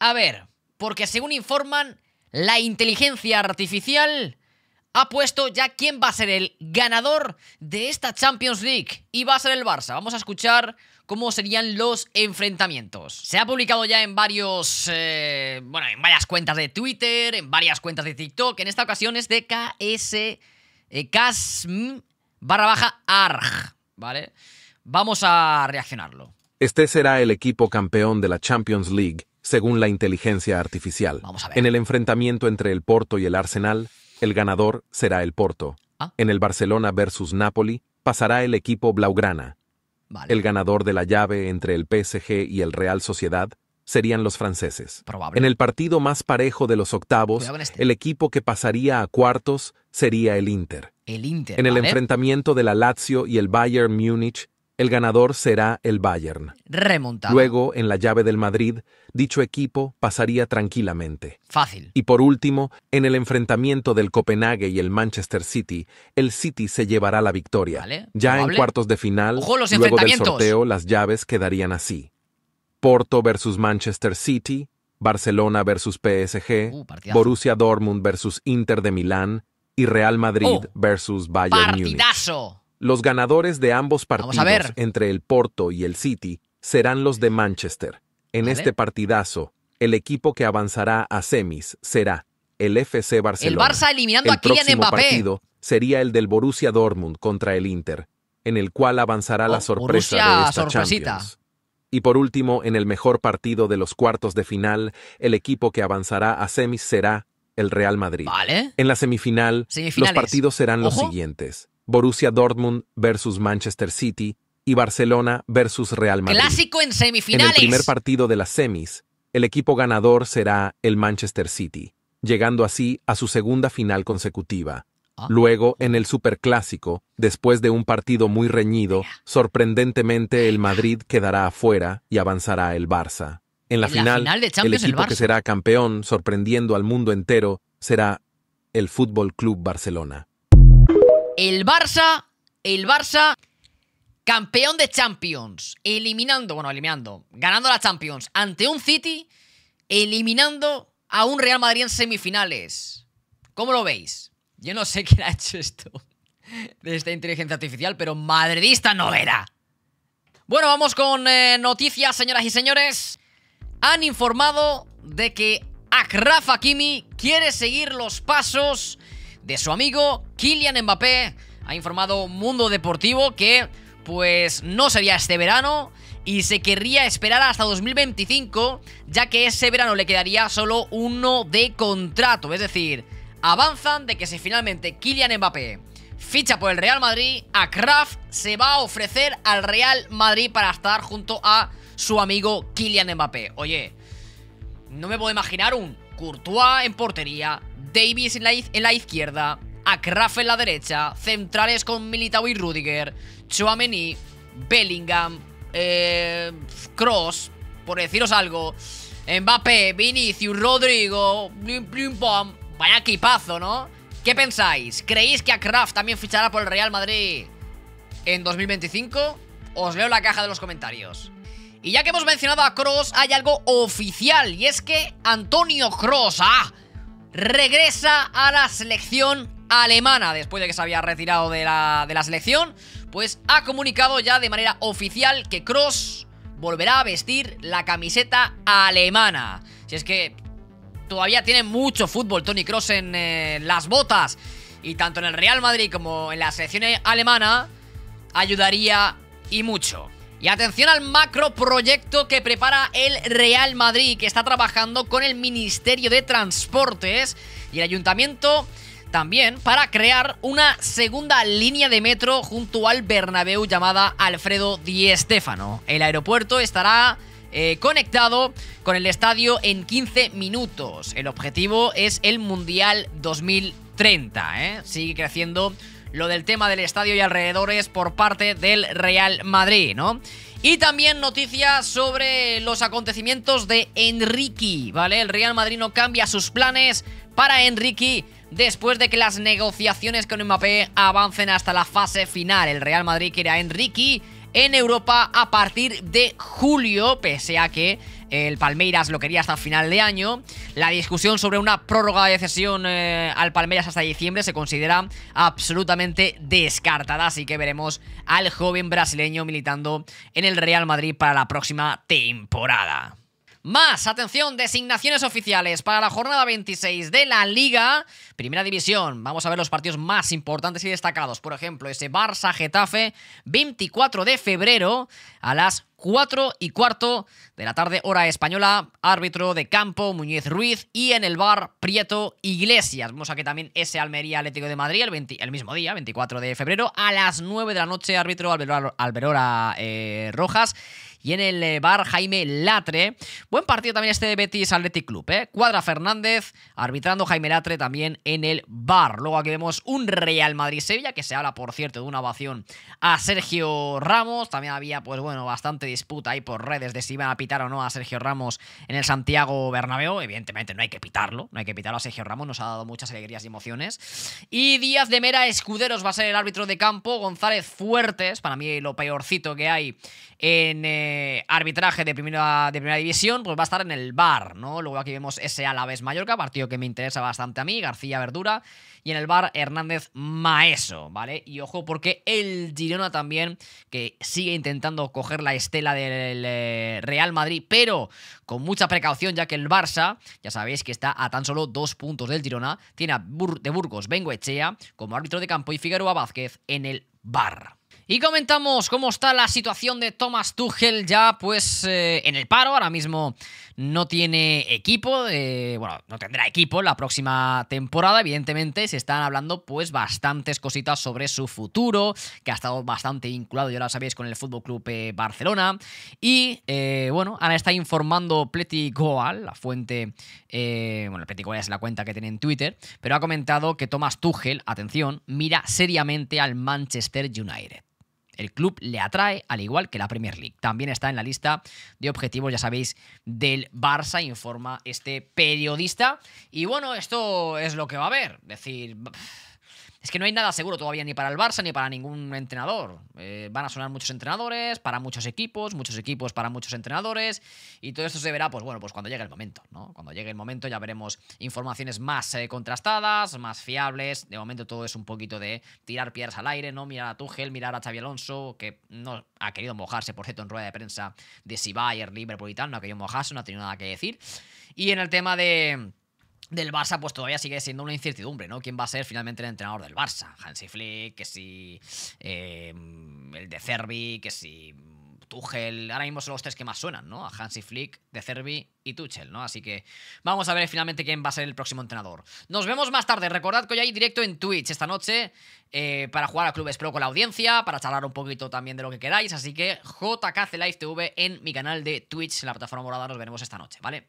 A ver, porque según informan, la inteligencia artificial ha puesto ya quién va a ser el ganador de esta Champions League y va a ser el Barça. Vamos a escuchar cómo serían los enfrentamientos. Se ha publicado ya en varios, eh, bueno, en varias cuentas de Twitter, en varias cuentas de TikTok. En esta ocasión es de KS eh, barra baja ARG, ¿vale? Vamos a reaccionarlo. Este será el equipo campeón de la Champions League según la inteligencia artificial. En el enfrentamiento entre el Porto y el Arsenal, el ganador será el Porto. Ah. En el Barcelona versus Napoli pasará el equipo Blaugrana. El ganador de la llave entre el PSG y el Real Sociedad serían los franceses. En el partido más parejo de los octavos, este. el equipo que pasaría a cuartos sería el Inter. En el enfrentamiento de la Lazio y el Bayern Múnich el ganador será el Bayern. Remontado. Luego, en la llave del Madrid, dicho equipo pasaría tranquilamente. Fácil. Y por último, en el enfrentamiento del Copenhague y el Manchester City, el City se llevará la victoria. ya en cuartos de final, luego del sorteo, las llaves quedarían así. Porto versus Manchester City, Barcelona versus PSG, uh, Borussia Dortmund versus Inter de Milán y Real Madrid oh, versus Bayern Múnich. Los ganadores de ambos partidos entre el Porto y el City serán los de Manchester. En este partidazo, el equipo que avanzará a semis será el FC Barcelona. El Barça eliminando partido sería el del Borussia Dortmund contra el Inter, en el cual avanzará la oh, sorpresa de esta Champions. Y por último, en el mejor partido de los cuartos de final, el equipo que avanzará a semis será el Real Madrid. En la semifinal, los partidos serán los siguientes. Borussia Dortmund versus Manchester City y Barcelona versus Real Madrid. Clásico en semifinales. En el primer partido de las semis, el equipo ganador será el Manchester City, llegando así a su segunda final consecutiva. Ah. Luego, en el Superclásico, después de un partido muy reñido, sorprendentemente el Madrid quedará afuera y avanzará el Barça. En la, final, el equipo que será campeón, sorprendiendo al mundo entero, será el Fútbol Club Barcelona. El Barça, el Barça, campeón de Champions, eliminando, bueno, eliminando, ganando la Champions ante un City, eliminando a un Real Madrid en semifinales. ¿Cómo lo veis? Yo no sé quién ha hecho esto de esta inteligencia artificial, pero madridista no era. Bueno, vamos con eh, noticias, señoras y señores. Han informado de que Akraf Hakimi quiere seguir los pasos de su amigo Kylian Mbappé. Ha informado Mundo Deportivo que pues no sería este verano y se querría esperar hasta 2025, ya que ese verano le quedaría solo uno de contrato, es decir, avanzan de que si finalmente Kylian Mbappé ficha por el Real Madrid, a Kraft se va a ofrecer al Real Madrid para estar junto a su amigo Kylian Mbappé. Oye, no me puedo imaginar un Courtois en portería, Davis en la, izquierda, Akraf en la derecha, centrales con Militao y Rudiger, Chouameni, Bellingham, eh, Cross, por deciros algo, Mbappé, Vinicius, Rodrigo, blim, blim, Vaya equipazo, ¿no? ¿Qué pensáis? ¿Creéis que Akraf también fichará por el Real Madrid en 2025? Os leo la caja de los comentarios. Y ya que hemos mencionado a Cross, hay algo oficial y es que Antonio Cross, ah, regresa a la selección alemana después de que se había retirado de la, selección, pues ha comunicado ya de manera oficial que Cross volverá a vestir la camiseta alemana. Si es que todavía tiene mucho fútbol Tony Cross en eh, las botas y tanto en el Real Madrid como en la selección alemana ayudaría y mucho. Y atención al macro proyecto que prepara el Real Madrid, que está trabajando con el Ministerio de Transportes y el Ayuntamiento también para crear una segunda línea de metro junto al Bernabéu llamada Alfredo Di Stéfano. El aeropuerto estará eh, conectado con el estadio en 15 minutos. El objetivo es el Mundial 2030. ¿eh? Sigue creciendo lo del tema del estadio y alrededores por parte del Real Madrid, ¿no? Y también noticias sobre los acontecimientos de Enrique, ¿vale? El Real Madrid no cambia sus planes para Enrique después de que las negociaciones con Mbappé avancen hasta la fase final. El Real Madrid quiere a Enrique en Europa a partir de julio, pese a que el Palmeiras lo quería hasta final de año. La discusión sobre una prórroga de cesión eh, al Palmeiras hasta diciembre se considera absolutamente descartada, así que veremos al joven brasileño militando en el Real Madrid para la próxima temporada. Más, atención, designaciones oficiales para la jornada 26 de la Liga. Primera división, vamos a ver los partidos más importantes y destacados. Por ejemplo, ese Barça-Getafe, 24 de febrero a las 4 y cuarto de la tarde, hora española, árbitro de campo Muñiz Ruiz y en el bar Prieto Iglesias. Vamos a que también ese Almería Atlético de Madrid el, mismo día, 24 de febrero, a las 9 de la noche, árbitro Alberora, eh, Rojas y en el eh, bar Jaime Latre. Buen partido también este de Betis Athletic Club, ¿eh? Cuadra Fernández, arbitrando Jaime Latre también en el bar. Luego aquí vemos un Real Madrid-Sevilla, que se habla, por cierto, de una ovación a Sergio Ramos. También había, pues bueno, bastante disputa ahí por redes de si iban a pitar o no a Sergio Ramos en el Santiago Bernabéu. Evidentemente no hay que pitarlo, no hay que pitarlo a Sergio Ramos, nos ha dado muchas alegrías y emociones. Y Díaz de Mera Escuderos va a ser el árbitro de campo, González Fuertes, para mí lo peorcito que hay en... Eh, eh, arbitraje de primera, de primera división, pues va a estar en el bar, ¿no? Luego aquí vemos ese vez Mallorca, partido que me interesa bastante a mí, García Verdura. Y en el bar Hernández Maeso, ¿vale? Y ojo, porque el Girona también, que sigue intentando coger la estela del eh, Real Madrid, pero con mucha precaución, ya que el Barça, ya sabéis que está a tan solo dos puntos del Girona, tiene a de Burgos Bengoechea como árbitro de campo y Figueroa Vázquez en el bar. Y comentamos cómo está la situación de Thomas Tuchel ya pues eh, en el paro, ahora mismo no tiene equipo, eh, bueno, no tendrá equipo la próxima temporada, evidentemente se están hablando pues bastantes cositas sobre su futuro, que ha estado bastante vinculado, ya lo sabéis, con el FC eh, Barcelona. Y bueno, ahora está informando Pleti Goal, la fuente, bueno, Pleti Goal es la cuenta que tiene en Twitter, pero ha comentado que Thomas Tuchel, atención, mira seriamente al Manchester United. El club le atrae, al igual que la Premier League. También está en la lista de objetivos, ya sabéis, del Barça, informa este periodista. Y bueno, esto es lo que va a haber. decir... Es que no hay nada seguro todavía ni para el Barça ni para ningún entrenador. Eh, van a sonar muchos entrenadores, para muchos equipos, muchos equipos para muchos entrenadores. Y todo esto se verá, pues bueno, pues cuando llegue el momento, ¿no? Cuando llegue el momento ya veremos informaciones más eh, contrastadas, más fiables. De momento todo es un poquito de tirar piedras al aire, ¿no? Mirar a Tuchel, mirar a Xavi Alonso, que no ha querido mojarse, por cierto, en rueda de prensa de si Bayer, Liverpool y tal. No ha querido mojarse, no ha tenido nada que decir. Y en el tema de del Barça, pues todavía sigue siendo una incertidumbre, ¿no? ¿Quién va a ser finalmente el entrenador del Barça? Hansi Flick, que si em, el de Cervi, que si Tuchel, ahora mismo son los tres que más suenan, ¿no? A Hansi Flick, De Cervi y Tuchel, ¿no? Así que vamos a ver finalmente quién va a ser el próximo entrenador. Nos vemos más tarde. Recordad que hoy hay directo en Twitch esta noche eh, para jugar a Clubes Pro con la audiencia, para charlar un poquito también de lo que queráis. Así que JKC Live TV en mi canal de Twitch, en la plataforma morada, nos veremos esta noche, ¿vale?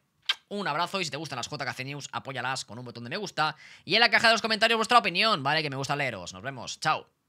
un abrazo y si te gustan las JKC News, apóyalas con un botón de me gusta y en la caja de los comentarios vuestra opinión, ¿vale? Que me gusta leeros. Nos vemos. Chao.